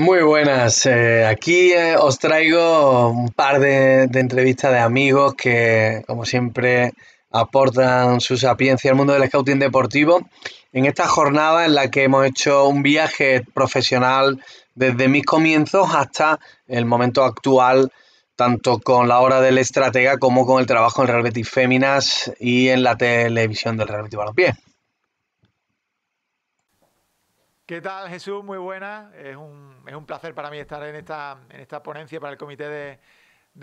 Muy buenas, eh, aquí eh, os traigo un par de, entrevistas de amigos que, como siempre, aportan su sapiencia al mundo del scouting deportivo. En esta jornada en la que hemos hecho un viaje profesional desde mis comienzos hasta el momento actual, tanto con la hora del estratega como con el trabajo en Real Betis Féminas y en la televisión del Real Betis Balompié. ¿Qué tal, Jesús? Muy buena. Es un, placer para mí estar en esta, en esta ponencia para el Comité de,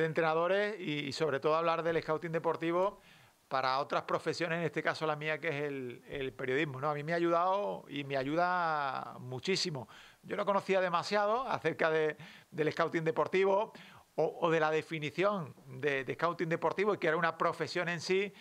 Entrenadores y, sobre todo hablar del scouting deportivo para otras profesiones, en este caso la mía, que es el, periodismo. ¿no? A mí me ha ayudado y me ayuda muchísimo. Yo no conocía demasiado acerca del scouting deportivo o, de la definición de, de scouting deportivo y que era una profesión en sí,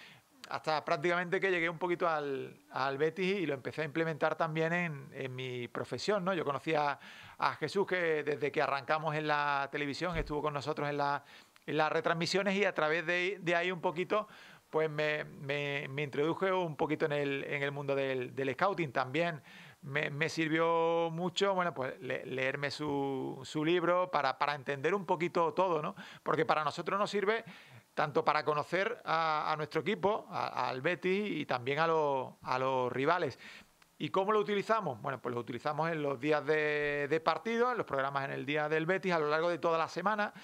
hasta prácticamente que llegué un poquito al, al Betis y lo empecé a implementar también en, mi profesión, ¿no? Yo conocía a Jesús que desde que arrancamos en la televisión estuvo con nosotros en, las retransmisiones y a través de, ahí un poquito pues me, me, introduje un poquito en el, en el mundo del, scouting también. Me, sirvió mucho, bueno, pues leerme su, libro para, para, entender un poquito todo, ¿no? Porque para nosotros nos sirve tanto para conocer a, nuestro equipo, al Betis y también a, los rivales. ¿Y cómo lo utilizamos? Bueno, pues lo utilizamos en los días de, partido, en los programas en el día del Betis, a lo largo de toda la semana,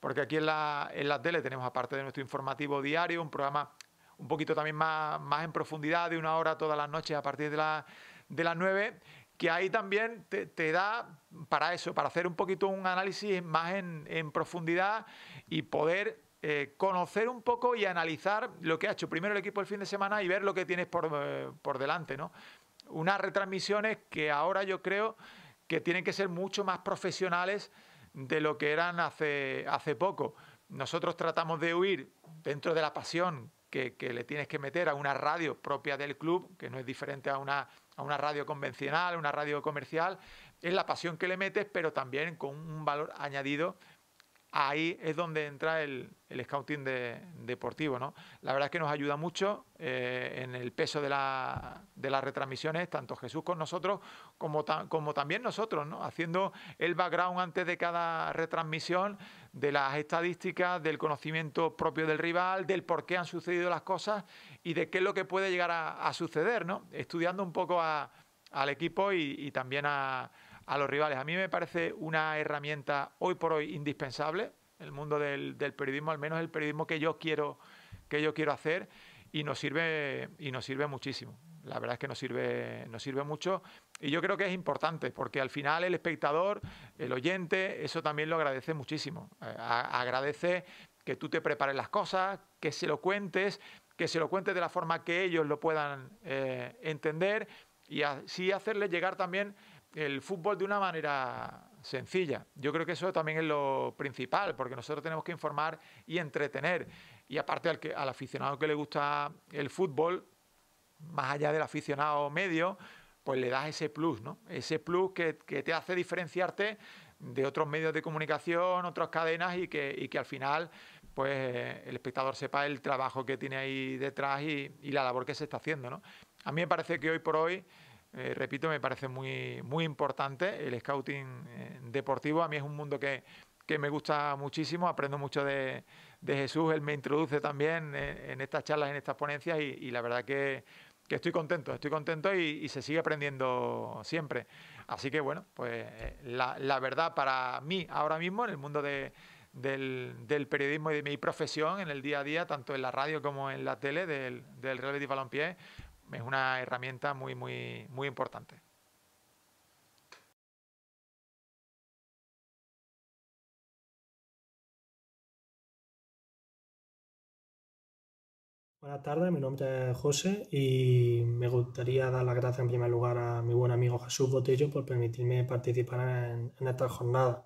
porque aquí en la, tele tenemos, aparte de nuestro informativo diario, un programa un poquito también más, en profundidad, de una hora todas las noches a partir de, las 9, que ahí también te, da para eso, para hacer un poquito un análisis más en profundidad y poder eh, conocer un poco y analizar lo que ha hecho primero el equipo el fin de semana y ver lo que tienes eh, por, delante. ¿no? Unas retransmisiones que ahora yo creo que tienen que ser mucho más profesionales de lo que eran hace, hace poco. Nosotros tratamos de huir dentro de la pasión que, le tienes que meter a una radio propia del club, que no es diferente a una, a una radio convencional, una radio comercial, es la pasión que le metes, pero también con un valor añadido ahí es donde entra el, scouting deportivo. ¿no? La verdad es que nos ayuda mucho eh, en el peso de, las retransmisiones, tanto Jesús con nosotros como, también nosotros, haciendo el background antes de cada retransmisión de las estadísticas, del conocimiento propio del rival, del por qué han sucedido las cosas y de qué es lo que puede llegar a, suceder, ¿no? estudiando un poco al equipo y también a a los rivales. A mí me parece una herramienta hoy por hoy indispensable, el mundo del, periodismo, al menos el periodismo que yo quiero, que yo quiero hacer, y nos sirve, y nos sirve muchísimo. La verdad es que nos sirve, nos sirve mucho y yo creo que es importante porque al final el espectador, el oyente, eso también lo agradece muchísimo. Eh, agradece que tú te prepares las cosas, que se lo cuentes, que se lo cuentes de la forma que ellos lo puedan eh, entender y así hacerles llegar también el fútbol de una manera sencilla. Yo creo que eso también es lo principal, porque nosotros tenemos que informar y entretener. Y aparte al, que, al aficionado que le gusta el fútbol, más allá del aficionado medio, pues le das ese plus, ¿no? Ese plus que, te hace diferenciarte de otros medios de comunicación, otras cadenas y que, que al final pues el espectador sepa el trabajo que tiene ahí detrás y, y la labor que se está haciendo, ¿no? A mí me parece que hoy por hoy eh, repito, me parece muy, muy importante el scouting eh, deportivo. A mí es un mundo que, me gusta muchísimo, aprendo mucho de, de Jesús, él me introduce también eh, en, estas charlas, en estas ponencias y, la verdad que, que, estoy contento, estoy contento y, se sigue aprendiendo siempre. Así que bueno, pues la, verdad para mí ahora mismo en el mundo del, del, periodismo y de mi profesión en el día a día, tanto en la radio como en la tele del, del Real Balompié, es una herramienta muy, muy, muy importante. Buenas tardes, mi nombre es José y me gustaría dar las gracias en primer lugar a mi buen amigo Jesús Botello por permitirme participar en, esta jornada.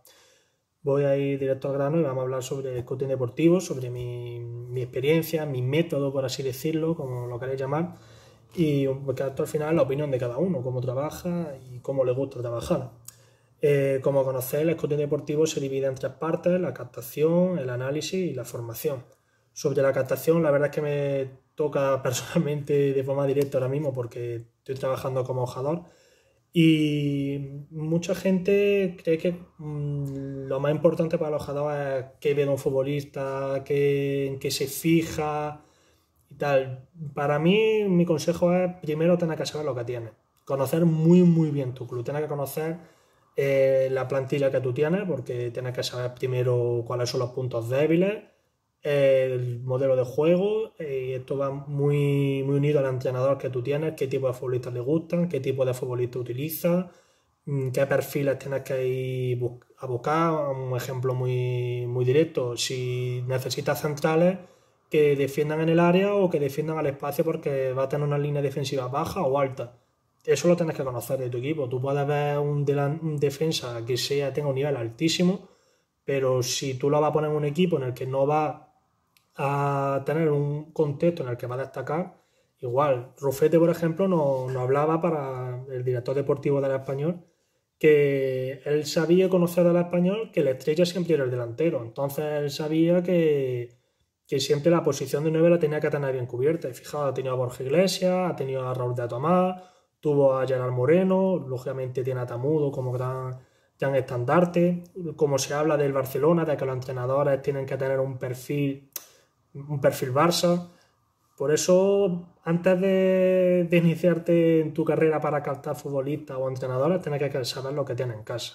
Voy a ir directo al grano y vamos a hablar sobre el coaching deportivo, sobre mi, mi experiencia, mi método, por así decirlo, como lo queréis llamar, y al final la opinión de cada uno, cómo trabaja y cómo le gusta trabajar. Eh, como conocéis, el escote deportivo se divide en tres partes, la captación, el análisis y la formación. Sobre la captación, la verdad es que me toca personalmente de forma directa ahora mismo porque estoy trabajando como ojador. y mucha gente cree que mm, lo más importante para el hojador es qué ve un futbolista, qué, en qué se fija, para mí, mi consejo es, primero, tener que saber lo que tienes. Conocer muy, muy bien tu club. Tienes que conocer eh, la plantilla que tú tienes, porque tienes que saber primero cuáles son los puntos débiles, el modelo de juego, eh, y esto va muy, unido al entrenador que tú tienes, qué tipo de futbolistas le gustan, qué tipo de futbolista utiliza, mm, qué perfiles tienes que ir a buscar. Un ejemplo muy directo, si necesitas centrales, que defiendan en el área o que defiendan al espacio porque va a tener una línea defensiva baja o alta. Eso lo tienes que conocer de tu equipo. Tú puedes ver un, defensa que sea, tenga un nivel altísimo, pero si tú lo vas a poner en un equipo en el que no va a tener un contexto en el que va a destacar, igual. Rufete, por ejemplo, nos no hablaba para el director deportivo del español que él sabía conocer al español que la estrella siempre era el delantero. Entonces él sabía que que siempre la posición de 9 la tenía que tener bien cubierta. Y fijaos, ha tenido a Borja Iglesias, ha tenido a Raúl de Atomá, tuvo a Gerard Moreno, lógicamente tiene a Tamudo como gran, estandarte. Como se habla del Barcelona, de que los entrenadores tienen que tener un perfil, un perfil Barça. Por eso, antes de, iniciarte en tu carrera para captar futbolistas o entrenadores, tienes que saber lo que tienes en casa.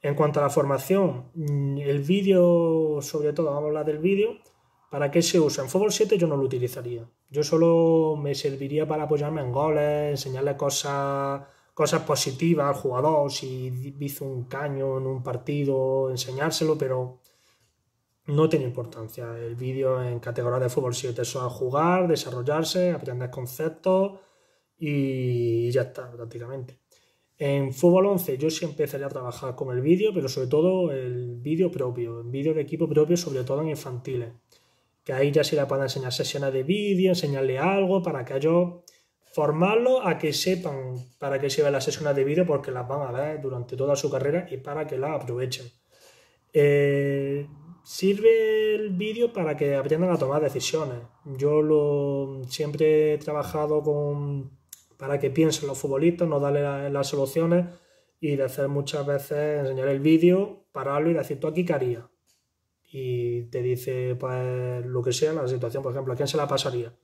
En cuanto a la formación, el vídeo, sobre todo, vamos a hablar del vídeo, ¿Para qué se usa? En Fútbol 7 yo no lo utilizaría. Yo solo me serviría para apoyarme en goles, enseñarle cosas, cosas positivas al jugador, si hizo un caño en un partido, enseñárselo, pero no tiene importancia. El vídeo en categoría de Fútbol 7 eso es jugar, desarrollarse, aprender conceptos y ya está, prácticamente. En Fútbol 11 yo sí empezaría a trabajar con el vídeo, pero sobre todo el vídeo propio, el vídeo de equipo propio, sobre todo en infantiles que ahí ya sí la pueda enseñar sesiones de vídeo, enseñarle algo para que ellos formarlo a que sepan para qué sirven las sesiones de vídeo porque las van a ver durante toda su carrera y para que las aprovechen. Eh, sirve el vídeo para que aprendan a tomar decisiones. Yo lo siempre he trabajado con para que piensen los futbolistas, no darle las soluciones y de hacer muchas veces enseñar el vídeo, pararlo y decir tú aquí qué harías y te dice pues lo que sea la situación, por ejemplo, ¿a quién se la pasaría?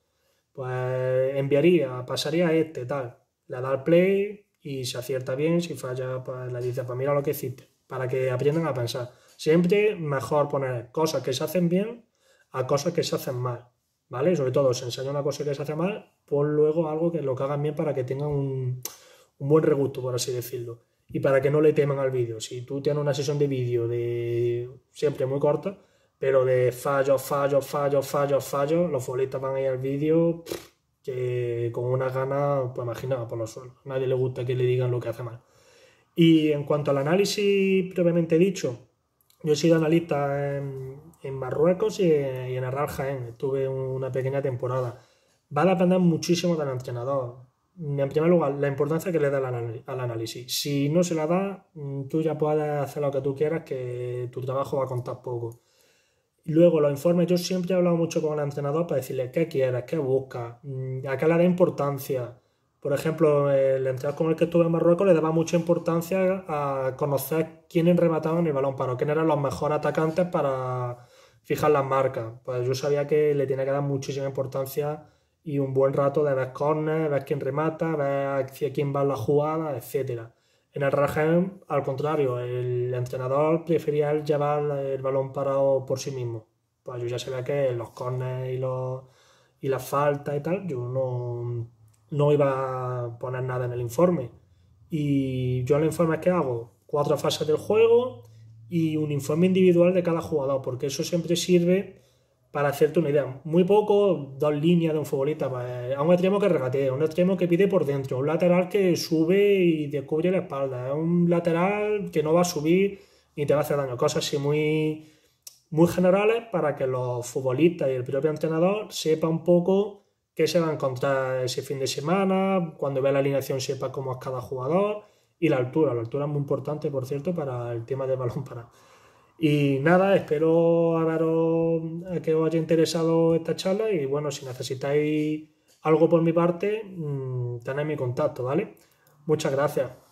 Pues enviaría, pasaría a este, tal. Le da el play y se acierta bien, si falla, pues le dice, pues mira lo que hiciste, para que aprendan a pensar. Siempre mejor poner cosas que se hacen bien a cosas que se hacen mal, ¿vale? Sobre todo, si enseña una cosa que se hace mal, pon luego algo que lo hagan bien para que tengan un, un buen regusto, por así decirlo y para que no le teman al vídeo. Si tú tienes una sesión de vídeo de siempre muy corta, pero de fallo, fallo, fallo, fallo, fallo, los futbolistas van a ir al vídeo que con una gana, pues imaginaba, por lo suelos. A nadie le gusta que le digan lo que hace mal. Y en cuanto al análisis previamente dicho, yo he sido analista en, Marruecos y en, y Estuve una pequeña temporada. Va a muchísimo del entrenador. Mm, en primer lugar, la importancia que le da al, análisis. Si no se la da, mm, tú ya puedes hacer lo que tú quieras, que tu trabajo va a contar poco. Luego, los informes, yo siempre he hablado mucho con el entrenador para decirle qué quieres, qué buscas, mm, a qué le da importancia. Por ejemplo, el entrenador con el que estuve en Marruecos le daba mucha importancia a conocer quiénes remataban el balón para quién eran los mejores atacantes para fijar las marcas. Pues yo sabía que le tenía que dar muchísima importancia y un buen rato de ver corners, ver quién remata, ver hacia quién va la jugada, etc. En el Rajem, al contrario, el entrenador prefería llevar el balón parado por sí mismo. Pues yo ya sabía que los corners y, los, y las faltas y tal, yo no, iba a poner nada en el informe. Y yo el informe que hago, cuatro fases del juego y un informe individual de cada jugador, porque eso siempre sirve para hacerte una idea, muy poco, dos líneas de un futbolista, pues, a un extremo que regatea, un extremo que pide por dentro, un lateral que sube y descubre la espalda, un lateral que no va a subir y te va a hacer daño, cosas así muy, muy generales para que los futbolistas y el propio entrenador sepa un poco qué se va a encontrar ese fin de semana, cuando vea la alineación sepa cómo es cada jugador y la altura, la altura es muy importante, por cierto, para el tema del balón parado. Y nada, espero que os haya interesado esta charla y bueno, si necesitáis algo por mi parte, mm, tenéis mi contacto, ¿vale? Muchas gracias.